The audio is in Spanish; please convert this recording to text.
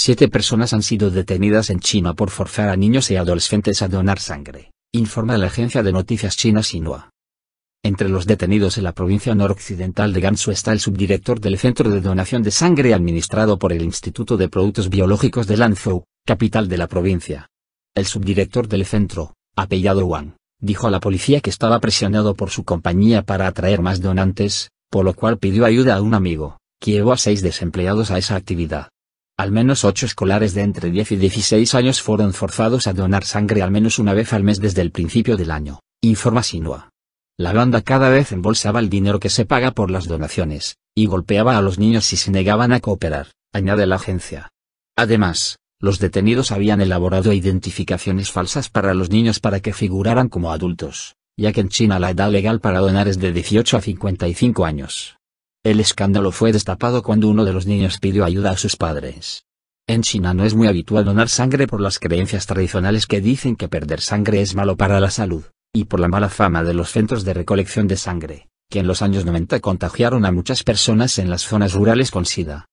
Siete personas han sido detenidas en China por forzar a niños y adolescentes a donar sangre, informa la agencia de noticias china Xinhua. Entre los detenidos en la provincia noroccidental de Gansu está el subdirector del Centro de Donación de Sangre administrado por el Instituto de Productos Biológicos de Lanzhou, capital de la provincia. El subdirector del centro, apellado Wang, dijo a la policía que estaba presionado por su compañía para atraer más donantes, por lo cual pidió ayuda a un amigo, que llevó a seis desempleados a esa actividad. Al menos ocho escolares de entre 10 y 16 años fueron forzados a donar sangre al menos una vez al mes desde el principio del año, informa Sinua. La banda cada vez embolsaba el dinero que se paga por las donaciones, y golpeaba a los niños si se negaban a cooperar, añade la agencia. Además, los detenidos habían elaborado identificaciones falsas para los niños para que figuraran como adultos, ya que en China la edad legal para donar es de 18 a 55 años. El escándalo fue destapado cuando uno de los niños pidió ayuda a sus padres. En China no es muy habitual donar sangre por las creencias tradicionales que dicen que perder sangre es malo para la salud, y por la mala fama de los centros de recolección de sangre, que en los años 90 contagiaron a muchas personas en las zonas rurales con SIDA.